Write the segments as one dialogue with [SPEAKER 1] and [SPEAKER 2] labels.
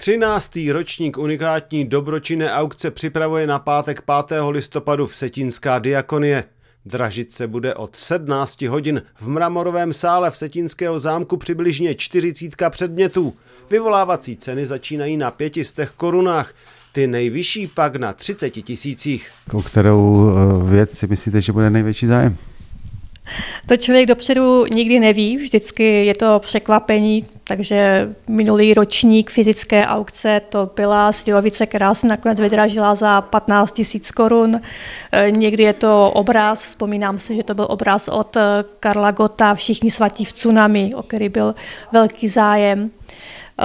[SPEAKER 1] 13. ročník unikátní dobročinné aukce připravuje na pátek 5. listopadu v Setinská diakonie. Dražit se bude od 17 hodin v mramorovém sále v Setínského zámku přibližně 40 předmětů. Vyvolávací ceny začínají na 500 korunách, ty nejvyšší pak na 30 tisících. O kterou eh, věc si myslíte, že bude největší zájem?
[SPEAKER 2] To člověk dopředu nikdy neví, vždycky je to překvapení, takže minulý ročník fyzické aukce to byla slivovice, která se nakonec vydražila za 15 tisíc korun. E, někdy je to obraz, vzpomínám si, že to byl obraz od e, Karla Gota, Všichni svatí v tsunami, o který byl velký zájem. E,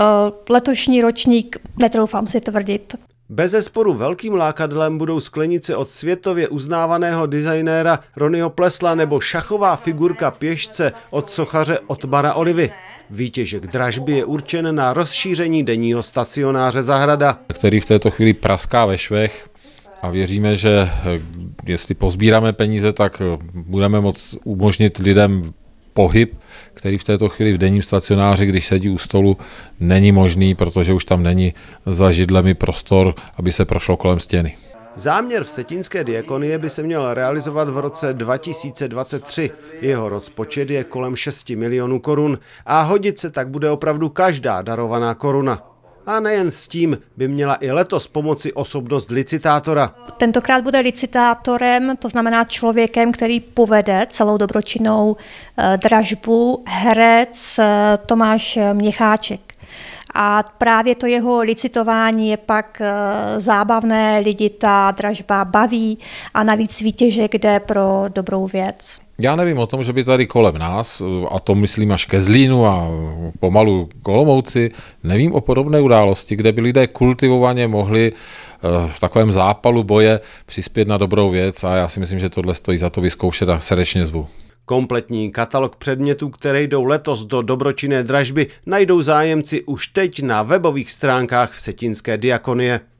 [SPEAKER 2] letošní ročník netroufám si tvrdit.
[SPEAKER 1] Bezesporu velkým lákadlem budou sklenice od světově uznávaného designéra Ronyho Plesla nebo šachová figurka pěšce od sochaře Otmara Olivy. Výtěžek dražby je určen na rozšíření denního stacionáře Zahrada.
[SPEAKER 3] Který v této chvíli praská ve švech a věříme, že eh, jestli pozbíráme peníze, tak eh, budeme moct umožnit lidem pohyb, který v této chvíli v denním stacionáři, když sedí u stolu, není možný, protože už tam není za židlemi prostor, aby se prošlo kolem stěny.
[SPEAKER 1] Záměr v setinské diakonie by se měl realizovat v roce 2023. Jeho rozpočet je kolem 6 milionů korun a hodit se tak bude opravdu každá darovaná koruna. A nejen s tím by měla i letos pomoci osobnost licitátora.
[SPEAKER 2] Tentokrát bude licitátorem, to znamená člověkem, který povede celou dobročinnou eh, dražbu herec eh, Tomáš Měcháček. A právě to jeho licitování je pak eh, zábavné, lidi ta dražba baví a navíc výtěžek jde pro dobrou věc.
[SPEAKER 3] Já nevím o tom, že by tady kolem nás, a to myslím až ke Zlínu a pomalu Kolomouci, nevím o podobné události, kde by lidé kultivovaně mohli eh, v takovém zápalu boje přispět na dobrou věc a já si myslím, že tohle stojí za to vyzkoušet a srdečně zvu.
[SPEAKER 1] Kompletní katalog předmětů, které jdou letos do dobročinné dražby, najdou zájemci už teď na webových stránkách Vsetínské diakonie.